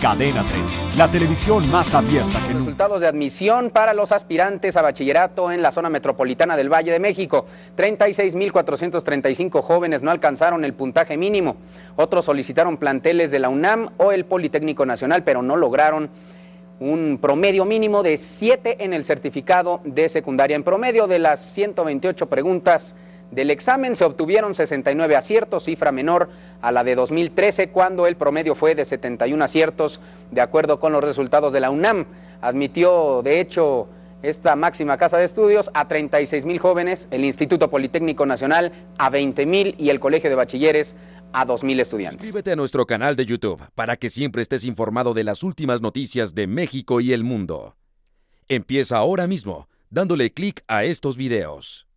Cadena 30, la televisión más abierta que Resultados de admisión para los aspirantes a bachillerato en la zona metropolitana del Valle de México. 36.435 jóvenes no alcanzaron el puntaje mínimo. Otros solicitaron planteles de la UNAM o el Politécnico Nacional, pero no lograron un promedio mínimo de 7 en el certificado de secundaria. En promedio de las 128 preguntas del examen se obtuvieron 69 aciertos, cifra menor a la de 2013, cuando el promedio fue de 71 aciertos, de acuerdo con los resultados de la UNAM. Admitió, de hecho, esta máxima casa de estudios a 36 mil jóvenes, el Instituto Politécnico Nacional a 20 mil y el Colegio de Bachilleres a 2.000 estudiantes. Suscríbete a nuestro canal de YouTube para que siempre estés informado de las últimas noticias de México y el mundo. Empieza ahora mismo dándole clic a estos videos.